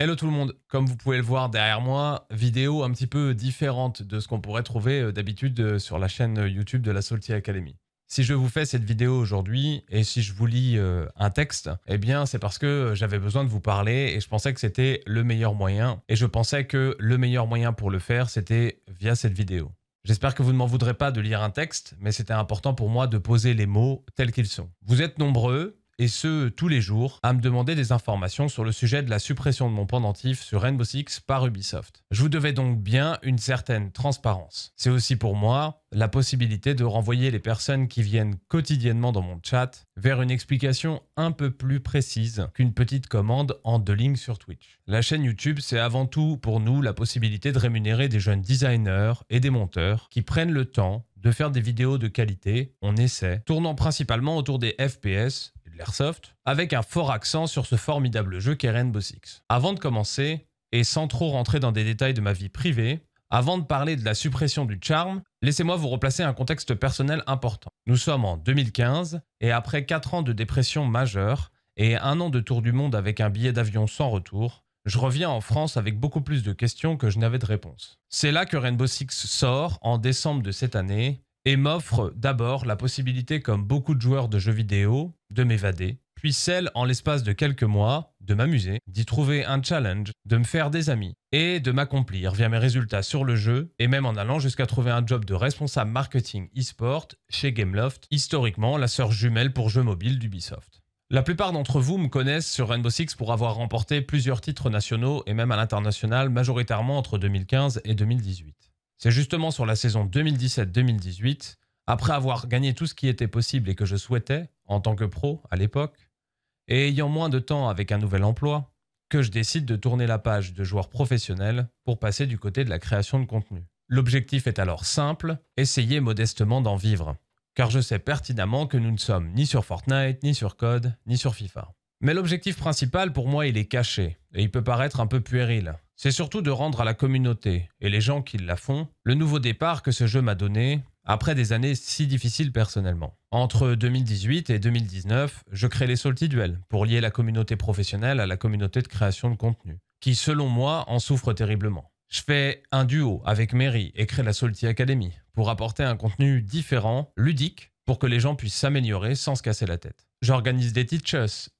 Hello tout le monde, comme vous pouvez le voir derrière moi, vidéo un petit peu différente de ce qu'on pourrait trouver euh, d'habitude euh, sur la chaîne euh, YouTube de la Salty Academy. Si je vous fais cette vidéo aujourd'hui et si je vous lis un texte, eh bien c'est parce que j'avais besoin de vous parler et je pensais que c'était le meilleur moyen et je pensais que le meilleur moyen pour le faire c'était via cette vidéo. J'espère que vous ne m'en voudrez pas de lire un texte, mais c'était important pour moi de poser les mots tels qu'ils sont. Vous êtes nombreux, et ce, tous les jours, à me demander des informations sur le sujet de la suppression de mon pendentif sur Rainbow Six par Ubisoft. Je vous devais donc bien une certaine transparence. C'est aussi pour moi la possibilité de renvoyer les personnes qui viennent quotidiennement dans mon chat vers une explication un peu plus précise qu'une petite commande en deux lignes sur Twitch. La chaîne YouTube, c'est avant tout pour nous la possibilité de rémunérer des jeunes designers et des monteurs qui prennent le temps de faire des vidéos de qualité, on essaie, tournant principalement autour des FPS, Airsoft, avec un fort accent sur ce formidable jeu qu'est Rainbow Six. Avant de commencer, et sans trop rentrer dans des détails de ma vie privée, avant de parler de la suppression du charme, laissez-moi vous replacer un contexte personnel important. Nous sommes en 2015, et après 4 ans de dépression majeure, et un an de tour du monde avec un billet d'avion sans retour, je reviens en France avec beaucoup plus de questions que je n'avais de réponses. C'est là que Rainbow Six sort en décembre de cette année et m'offre d'abord la possibilité, comme beaucoup de joueurs de jeux vidéo, de m'évader, puis celle, en l'espace de quelques mois, de m'amuser, d'y trouver un challenge, de me faire des amis, et de m'accomplir via mes résultats sur le jeu, et même en allant jusqu'à trouver un job de responsable marketing e-sport chez Gameloft, historiquement la sœur jumelle pour jeux mobiles d'Ubisoft. La plupart d'entre vous me connaissent sur Rainbow Six pour avoir remporté plusieurs titres nationaux et même à l'international, majoritairement entre 2015 et 2018. C'est justement sur la saison 2017-2018, après avoir gagné tout ce qui était possible et que je souhaitais, en tant que pro à l'époque, et ayant moins de temps avec un nouvel emploi, que je décide de tourner la page de joueur professionnel pour passer du côté de la création de contenu. L'objectif est alors simple, essayer modestement d'en vivre, car je sais pertinemment que nous ne sommes ni sur Fortnite, ni sur Code, ni sur FIFA. Mais l'objectif principal pour moi il est caché, et il peut paraître un peu puéril, c'est surtout de rendre à la communauté et les gens qui la font le nouveau départ que ce jeu m'a donné après des années si difficiles personnellement. Entre 2018 et 2019, je crée les Salty Duels, pour lier la communauté professionnelle à la communauté de création de contenu, qui selon moi en souffre terriblement. Je fais un duo avec Mary et crée la Salty Academy pour apporter un contenu différent, ludique, pour que les gens puissent s'améliorer sans se casser la tête. J'organise des teach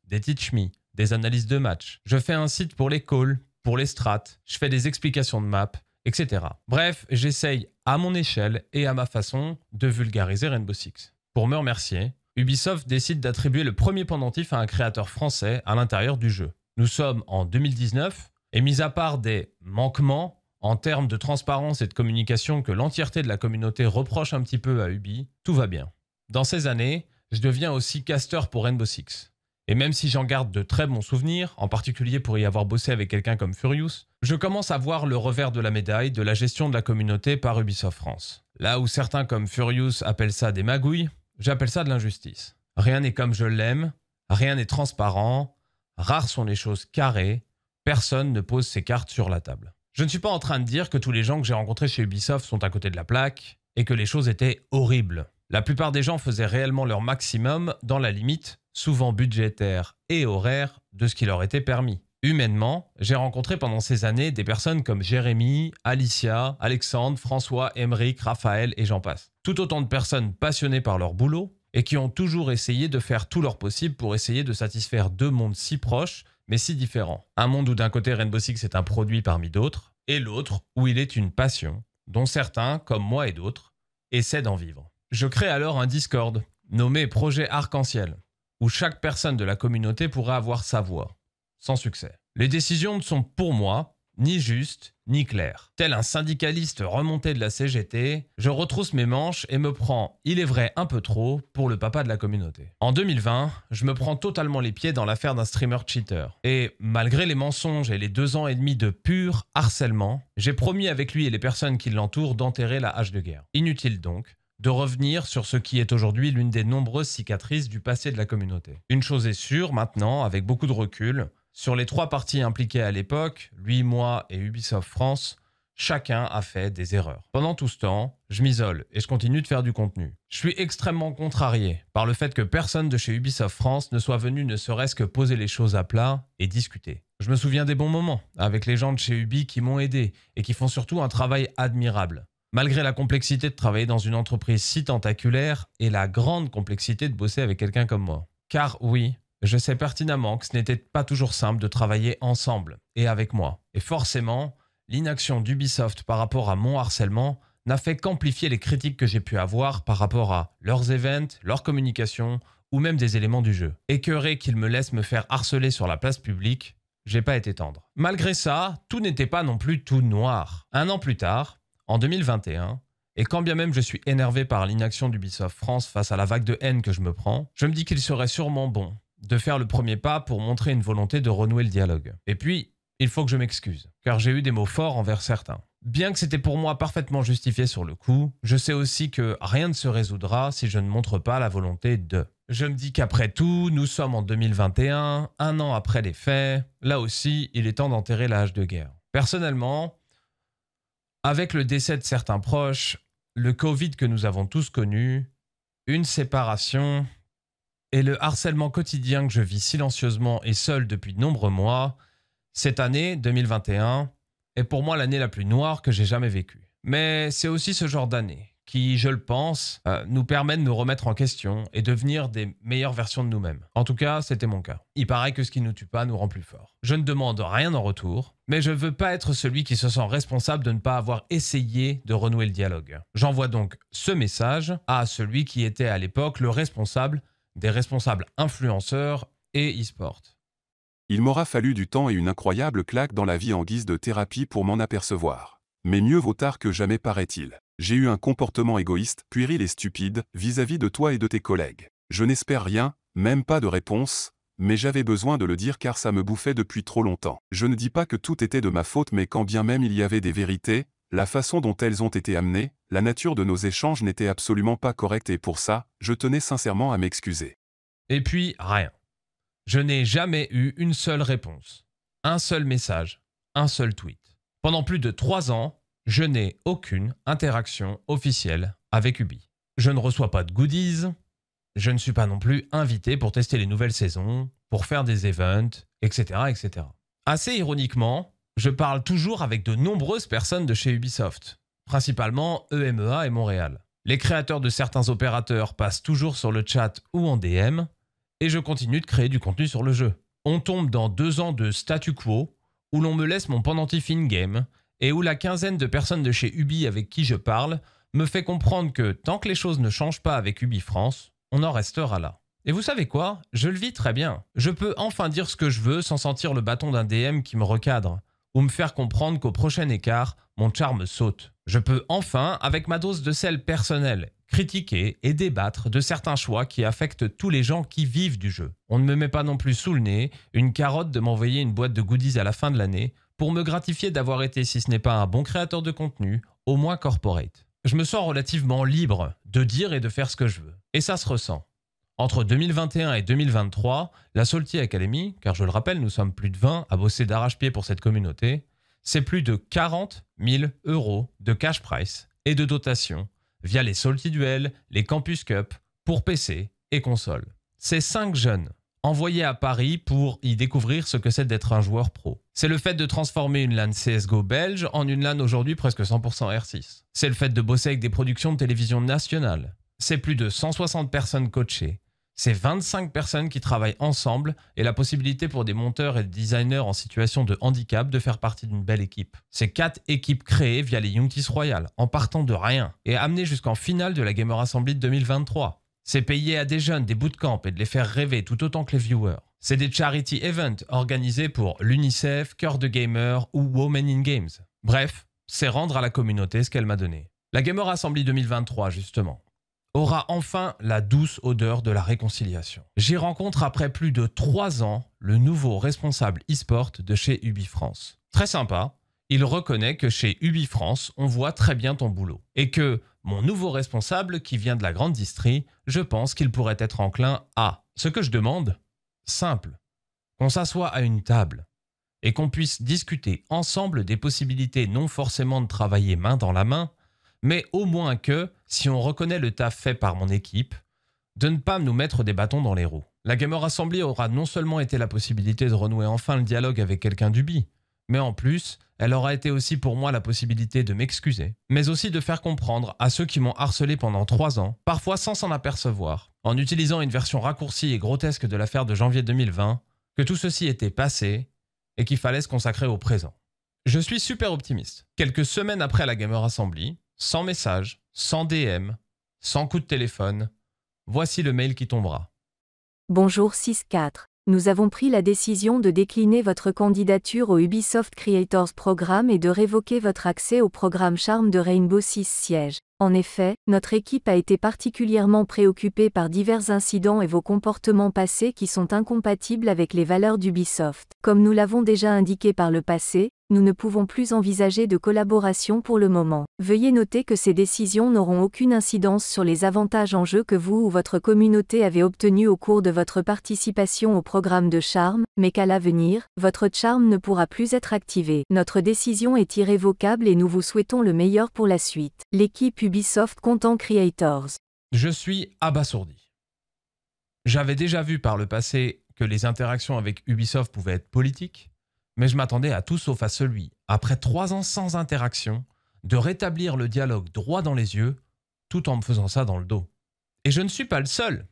des teach me, des analyses de match. Je fais un site pour les calls, pour les strats, je fais des explications de maps, etc. Bref, j'essaye à mon échelle et à ma façon de vulgariser Rainbow Six. Pour me remercier, Ubisoft décide d'attribuer le premier pendentif à un créateur français à l'intérieur du jeu. Nous sommes en 2019 et mis à part des manquements en termes de transparence et de communication que l'entièreté de la communauté reproche un petit peu à Ubi, tout va bien. Dans ces années, je deviens aussi caster pour Rainbow Six. Et même si j'en garde de très bons souvenirs, en particulier pour y avoir bossé avec quelqu'un comme Furious, je commence à voir le revers de la médaille de la gestion de la communauté par Ubisoft France. Là où certains comme Furious appellent ça des magouilles, j'appelle ça de l'injustice. Rien n'est comme je l'aime, rien n'est transparent, rares sont les choses carrées, personne ne pose ses cartes sur la table. Je ne suis pas en train de dire que tous les gens que j'ai rencontrés chez Ubisoft sont à côté de la plaque et que les choses étaient horribles. La plupart des gens faisaient réellement leur maximum dans la limite, souvent budgétaire et horaire, de ce qui leur était permis. Humainement, j'ai rencontré pendant ces années des personnes comme Jérémy, Alicia, Alexandre, François, Emeric, Raphaël et j'en passe. Tout autant de personnes passionnées par leur boulot et qui ont toujours essayé de faire tout leur possible pour essayer de satisfaire deux mondes si proches mais si différents. Un monde où d'un côté Rainbow Six est un produit parmi d'autres et l'autre où il est une passion dont certains, comme moi et d'autres, essaient d'en vivre. Je crée alors un Discord nommé Projet Arc-en-Ciel, où chaque personne de la communauté pourra avoir sa voix, sans succès. Les décisions ne sont pour moi ni justes ni claires. Tel un syndicaliste remonté de la CGT, je retrousse mes manches et me prends, il est vrai un peu trop, pour le papa de la communauté. En 2020, je me prends totalement les pieds dans l'affaire d'un streamer cheater. Et malgré les mensonges et les deux ans et demi de pur harcèlement, j'ai promis avec lui et les personnes qui l'entourent d'enterrer la hache de guerre. Inutile donc, de revenir sur ce qui est aujourd'hui l'une des nombreuses cicatrices du passé de la communauté. Une chose est sûre maintenant, avec beaucoup de recul, sur les trois parties impliquées à l'époque, lui, moi et Ubisoft France, chacun a fait des erreurs. Pendant tout ce temps, je m'isole et je continue de faire du contenu. Je suis extrêmement contrarié par le fait que personne de chez Ubisoft France ne soit venu ne serait-ce que poser les choses à plat et discuter. Je me souviens des bons moments avec les gens de chez Ubi qui m'ont aidé et qui font surtout un travail admirable. Malgré la complexité de travailler dans une entreprise si tentaculaire et la grande complexité de bosser avec quelqu'un comme moi. Car oui, je sais pertinemment que ce n'était pas toujours simple de travailler ensemble et avec moi. Et forcément, l'inaction d'Ubisoft par rapport à mon harcèlement n'a fait qu'amplifier les critiques que j'ai pu avoir par rapport à leurs events, leurs communications ou même des éléments du jeu. Écœuré qu'ils me laissent me faire harceler sur la place publique, j'ai pas été tendre. Malgré ça, tout n'était pas non plus tout noir. Un an plus tard, en 2021, et quand bien même je suis énervé par l'inaction d'Ubisoft France face à la vague de haine que je me prends, je me dis qu'il serait sûrement bon de faire le premier pas pour montrer une volonté de renouer le dialogue. Et puis, il faut que je m'excuse, car j'ai eu des mots forts envers certains. Bien que c'était pour moi parfaitement justifié sur le coup, je sais aussi que rien ne se résoudra si je ne montre pas la volonté de. Je me dis qu'après tout, nous sommes en 2021, un an après les faits, là aussi, il est temps d'enterrer l'âge de guerre. Personnellement, avec le décès de certains proches, le Covid que nous avons tous connu, une séparation et le harcèlement quotidien que je vis silencieusement et seul depuis de nombreux mois, cette année 2021 est pour moi l'année la plus noire que j'ai jamais vécue. Mais c'est aussi ce genre d'année qui, je le pense, euh, nous permettent de nous remettre en question et devenir des meilleures versions de nous-mêmes. En tout cas, c'était mon cas. Il paraît que ce qui nous tue pas nous rend plus forts. Je ne demande rien en retour, mais je ne veux pas être celui qui se sent responsable de ne pas avoir essayé de renouer le dialogue. J'envoie donc ce message à celui qui était à l'époque le responsable des responsables influenceurs et e-sport. Il m'aura fallu du temps et une incroyable claque dans la vie en guise de thérapie pour m'en apercevoir. Mais mieux vaut tard que jamais paraît-il. J'ai eu un comportement égoïste, puéril et stupide, vis-à-vis de toi et de tes collègues. Je n'espère rien, même pas de réponse, mais j'avais besoin de le dire car ça me bouffait depuis trop longtemps. Je ne dis pas que tout était de ma faute mais quand bien même il y avait des vérités, la façon dont elles ont été amenées, la nature de nos échanges n'était absolument pas correcte et pour ça, je tenais sincèrement à m'excuser. Et puis, rien. Je n'ai jamais eu une seule réponse, un seul message, un seul tweet. Pendant plus de trois ans, je n'ai aucune interaction officielle avec Ubi. Je ne reçois pas de goodies, je ne suis pas non plus invité pour tester les nouvelles saisons, pour faire des events, etc. etc. Assez ironiquement, je parle toujours avec de nombreuses personnes de chez Ubisoft, principalement EMEA et Montréal. Les créateurs de certains opérateurs passent toujours sur le chat ou en DM, et je continue de créer du contenu sur le jeu. On tombe dans deux ans de statu quo, où l'on me laisse mon pendentif in-game, et où la quinzaine de personnes de chez Ubi avec qui je parle me fait comprendre que tant que les choses ne changent pas avec Ubi France, on en restera là. Et vous savez quoi Je le vis très bien. Je peux enfin dire ce que je veux sans sentir le bâton d'un DM qui me recadre, ou me faire comprendre qu'au prochain écart, mon charme saute. Je peux enfin, avec ma dose de sel personnel, critiquer et débattre de certains choix qui affectent tous les gens qui vivent du jeu. On ne me met pas non plus sous le nez une carotte de m'envoyer une boîte de goodies à la fin de l'année, pour me gratifier d'avoir été, si ce n'est pas un bon créateur de contenu, au moins corporate. Je me sens relativement libre de dire et de faire ce que je veux. Et ça se ressent. Entre 2021 et 2023, la Salty Academy, car je le rappelle, nous sommes plus de 20 à bosser d'arrache-pied pour cette communauté, c'est plus de 40 000 euros de cash price et de dotation via les Salty Duels, les Campus Cup, pour PC et console. Ces 5 jeunes envoyé à Paris pour y découvrir ce que c'est d'être un joueur pro. C'est le fait de transformer une LAN CSGO belge en une LAN aujourd'hui presque 100% R6. C'est le fait de bosser avec des productions de télévision nationale. C'est plus de 160 personnes coachées. C'est 25 personnes qui travaillent ensemble et la possibilité pour des monteurs et des designers en situation de handicap de faire partie d'une belle équipe. C'est 4 équipes créées via les Youngtis Royal en partant de rien et amenées jusqu'en finale de la Gamer Assembly 2023. C'est payer à des jeunes des bootcamps et de les faire rêver tout autant que les viewers. C'est des charity events organisés pour l'UNICEF, Cœur de Gamer ou Women in Games. Bref, c'est rendre à la communauté ce qu'elle m'a donné. La Gamer Assembly 2023, justement, aura enfin la douce odeur de la réconciliation. J'y rencontre après plus de 3 ans le nouveau responsable e-sport de chez Ubi France. Très sympa, il reconnaît que chez Ubi France, on voit très bien ton boulot. Et que mon nouveau responsable, qui vient de la grande distrie, je pense qu'il pourrait être enclin à. Ce que je demande Simple. Qu'on s'assoie à une table et qu'on puisse discuter ensemble des possibilités non forcément de travailler main dans la main, mais au moins que, si on reconnaît le taf fait par mon équipe, de ne pas nous mettre des bâtons dans les roues. La Gamer Assemblée aura non seulement été la possibilité de renouer enfin le dialogue avec quelqu'un d'Ubi, mais en plus, elle aura été aussi pour moi la possibilité de m'excuser, mais aussi de faire comprendre à ceux qui m'ont harcelé pendant trois ans, parfois sans s'en apercevoir, en utilisant une version raccourcie et grotesque de l'affaire de janvier 2020, que tout ceci était passé et qu'il fallait se consacrer au présent. Je suis super optimiste. Quelques semaines après la Gamer Assembly, sans message, sans DM, sans coup de téléphone, voici le mail qui tombera. Bonjour 6-4 nous avons pris la décision de décliner votre candidature au Ubisoft Creators Programme et de révoquer votre accès au programme Charme de Rainbow Six Siege. En effet, notre équipe a été particulièrement préoccupée par divers incidents et vos comportements passés qui sont incompatibles avec les valeurs d'Ubisoft. Comme nous l'avons déjà indiqué par le passé, nous ne pouvons plus envisager de collaboration pour le moment. Veuillez noter que ces décisions n'auront aucune incidence sur les avantages en jeu que vous ou votre communauté avez obtenus au cours de votre participation au programme de charme, mais qu'à l'avenir, votre charme ne pourra plus être activé. Notre décision est irrévocable et nous vous souhaitons le meilleur pour la suite. L'équipe Ubisoft Content Creators. Je suis abasourdi. J'avais déjà vu par le passé que les interactions avec Ubisoft pouvaient être politiques mais je m'attendais à tout sauf à celui, après trois ans sans interaction, de rétablir le dialogue droit dans les yeux, tout en me faisant ça dans le dos. Et je ne suis pas le seul.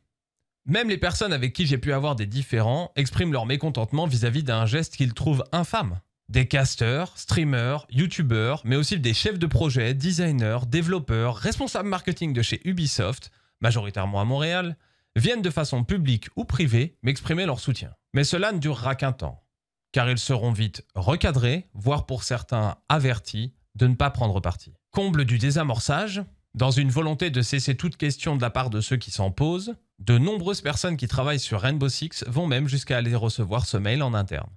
Même les personnes avec qui j'ai pu avoir des différends expriment leur mécontentement vis-à-vis d'un geste qu'ils trouvent infâme. Des casteurs, streamers, youtubeurs, mais aussi des chefs de projet, designers, développeurs, responsables marketing de chez Ubisoft, majoritairement à Montréal, viennent de façon publique ou privée m'exprimer leur soutien. Mais cela ne durera qu'un temps car ils seront vite recadrés, voire pour certains avertis, de ne pas prendre parti. Comble du désamorçage, dans une volonté de cesser toute question de la part de ceux qui s'en posent, de nombreuses personnes qui travaillent sur Rainbow Six vont même jusqu'à aller recevoir ce mail en interne.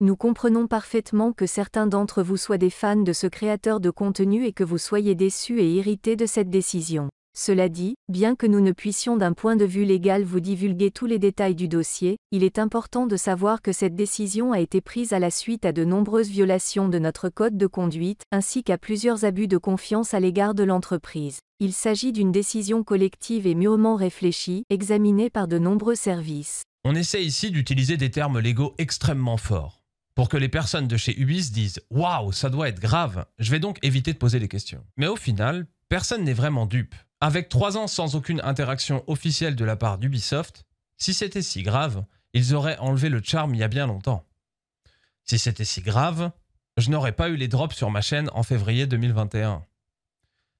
Nous comprenons parfaitement que certains d'entre vous soient des fans de ce créateur de contenu et que vous soyez déçus et irrités de cette décision. Cela dit, bien que nous ne puissions d'un point de vue légal vous divulguer tous les détails du dossier, il est important de savoir que cette décision a été prise à la suite à de nombreuses violations de notre code de conduite, ainsi qu'à plusieurs abus de confiance à l'égard de l'entreprise. Il s'agit d'une décision collective et mûrement réfléchie, examinée par de nombreux services. On essaie ici d'utiliser des termes légaux extrêmement forts. Pour que les personnes de chez Ubis disent Waouh, ça doit être grave, je vais donc éviter de poser les questions. Mais au final, personne n'est vraiment dupe. Avec trois ans sans aucune interaction officielle de la part d'Ubisoft, si c'était si grave, ils auraient enlevé le charme il y a bien longtemps. Si c'était si grave, je n'aurais pas eu les drops sur ma chaîne en février 2021.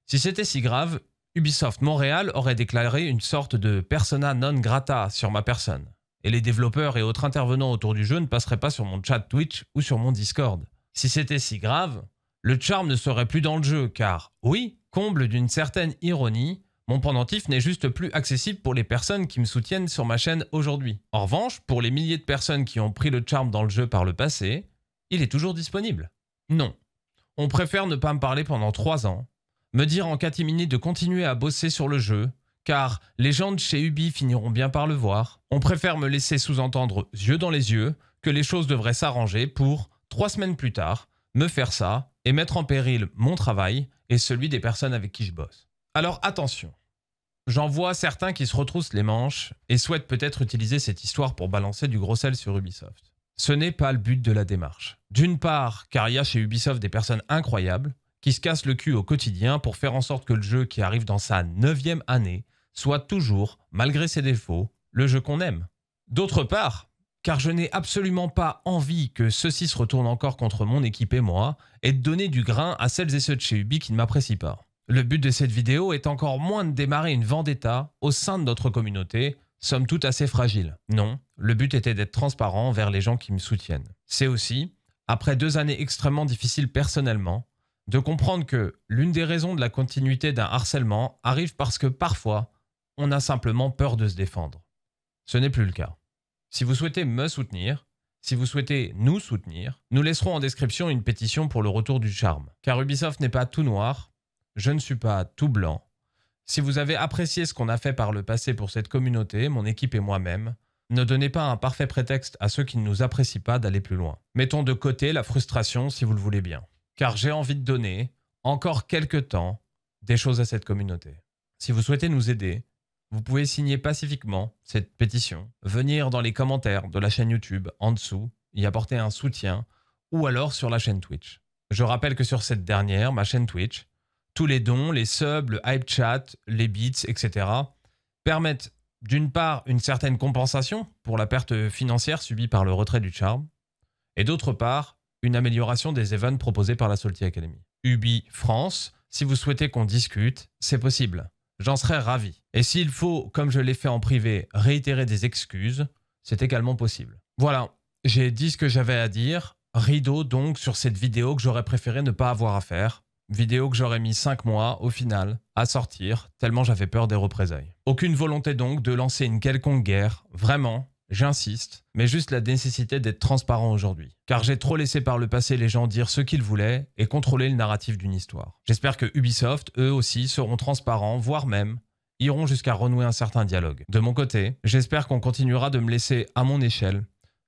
Si c'était si grave, Ubisoft Montréal aurait déclaré une sorte de persona non grata sur ma personne, et les développeurs et autres intervenants autour du jeu ne passeraient pas sur mon chat Twitch ou sur mon Discord. Si c'était si grave, le charme ne serait plus dans le jeu, car oui, Comble d'une certaine ironie, mon pendentif n'est juste plus accessible pour les personnes qui me soutiennent sur ma chaîne aujourd'hui. En revanche, pour les milliers de personnes qui ont pris le charme dans le jeu par le passé, il est toujours disponible. Non. On préfère ne pas me parler pendant 3 ans, me dire en catimini de continuer à bosser sur le jeu, car les gens de chez Ubi finiront bien par le voir. On préfère me laisser sous-entendre yeux dans les yeux que les choses devraient s'arranger pour, trois semaines plus tard, me faire ça et mettre en péril mon travail et celui des personnes avec qui je bosse. Alors attention, j'en vois certains qui se retroussent les manches et souhaitent peut-être utiliser cette histoire pour balancer du gros sel sur Ubisoft. Ce n'est pas le but de la démarche. D'une part, car il y a chez Ubisoft des personnes incroyables qui se cassent le cul au quotidien pour faire en sorte que le jeu qui arrive dans sa neuvième année soit toujours, malgré ses défauts, le jeu qu'on aime. D'autre part, car je n'ai absolument pas envie que ceux-ci se retournent encore contre mon équipe et moi, et de donner du grain à celles et ceux de chez Ubi qui ne m'apprécient pas. Le but de cette vidéo est encore moins de démarrer une vendetta au sein de notre communauté, somme tout assez fragile. Non, le but était d'être transparent envers les gens qui me soutiennent. C'est aussi, après deux années extrêmement difficiles personnellement, de comprendre que l'une des raisons de la continuité d'un harcèlement arrive parce que parfois, on a simplement peur de se défendre. Ce n'est plus le cas. Si vous souhaitez me soutenir, si vous souhaitez nous soutenir, nous laisserons en description une pétition pour le retour du charme. Car Ubisoft n'est pas tout noir, je ne suis pas tout blanc. Si vous avez apprécié ce qu'on a fait par le passé pour cette communauté, mon équipe et moi-même, ne donnez pas un parfait prétexte à ceux qui ne nous apprécient pas d'aller plus loin. Mettons de côté la frustration si vous le voulez bien. Car j'ai envie de donner, encore quelques temps, des choses à cette communauté. Si vous souhaitez nous aider, vous pouvez signer pacifiquement cette pétition, venir dans les commentaires de la chaîne YouTube en dessous, y apporter un soutien, ou alors sur la chaîne Twitch. Je rappelle que sur cette dernière, ma chaîne Twitch, tous les dons, les subs, le hype chat, les beats, etc., permettent d'une part une certaine compensation pour la perte financière subie par le retrait du charme, et d'autre part une amélioration des events proposés par la Salty Academy. Ubi France, si vous souhaitez qu'on discute, c'est possible j'en serais ravi. Et s'il faut, comme je l'ai fait en privé, réitérer des excuses, c'est également possible. Voilà, j'ai dit ce que j'avais à dire. Rideau donc sur cette vidéo que j'aurais préféré ne pas avoir à faire. Vidéo que j'aurais mis 5 mois, au final, à sortir, tellement j'avais peur des représailles. Aucune volonté donc de lancer une quelconque guerre, vraiment, J'insiste, mais juste la nécessité d'être transparent aujourd'hui. Car j'ai trop laissé par le passé les gens dire ce qu'ils voulaient et contrôler le narratif d'une histoire. J'espère que Ubisoft, eux aussi, seront transparents, voire même iront jusqu'à renouer un certain dialogue. De mon côté, j'espère qu'on continuera de me laisser, à mon échelle,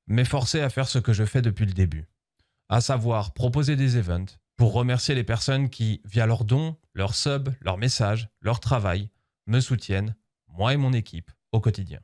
m'efforcer à faire ce que je fais depuis le début. À savoir proposer des events pour remercier les personnes qui, via leurs dons, leurs subs, leurs messages, leur travail, me soutiennent, moi et mon équipe, au quotidien.